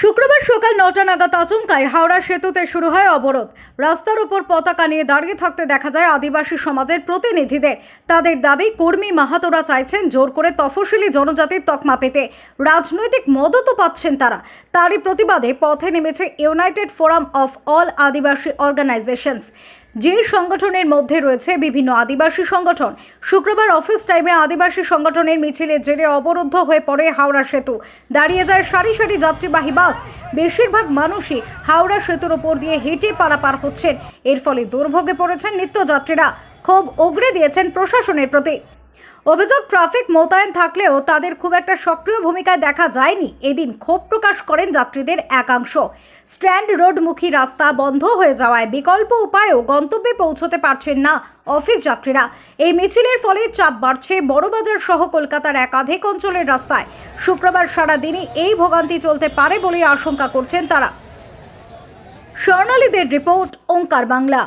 শুক্রবার সকাল নটা নাগাদ আচমকায় হাওড়া সেতুতে শুরু হয় অবরোধ রাস্তার উপর পতাকা নিয়ে দাঁড়িয়ে থাকতে দেখা যায় আদিবাসী সমাজের প্রতিনিধিদের তাদের দাবি কর্মী মাহাতোরা চাইছেন জোর করে তফসিলি জনজাতির তকমা পেতে রাজনৈতিক মদতও পাচ্ছেন তারা তারই প্রতিবাদে পথে নেমেছে United Forum of All Adivasi Organisations যে সংগঠনের মধ্যে রয়েছে বিভিন্ন আদিবাসী সংগঠন শুক্রবার অফিস টাইমে আদিবাসী সংগঠনের মিছিলের জেরে অবরুদ্ধ হয়ে পড়ে হাওড়া সেতু দাঁড়িয়ে যায় সারি সারি যাত্রীবাহী বাস বেশিরভাগ মানুষই হাওড়া সেতুর ওপর দিয়ে হেঁটে পারাপার হচ্ছেন এর ফলে দুর্ভোগে পড়েছেন নিত্যযাত্রীরা ক্ষোভ ওগড়ে দিয়েছেন প্রশাসনের প্রতি অভিযোগ ট্রাফিক মোতায়েন থাকলেও তাদের খুব একটা সক্রিয় ভূমিকায় দেখা যায়নি এদিন ক্ষোভ প্রকাশ করেন যাত্রীদের একাংশ স্ট্র্যান্ড রোডমুখী রাস্তা বন্ধ হয়ে যাওয়ায় বিকল্প উপায়েও গন্তব্যে পৌঁছতে পারছেন না অফিস যাত্রীরা এই মিছিলের ফলে চাপ বাড়ছে বড়বাজার সহ কলকাতার একাধিক অঞ্চলের রাস্তায় শুক্রবার সারাদিনই এই ভোগান্তি চলতে পারে বলে আশঙ্কা করছেন তারা স্বর্ণালীদের রিপোর্ট ওঙ্কার বাংলা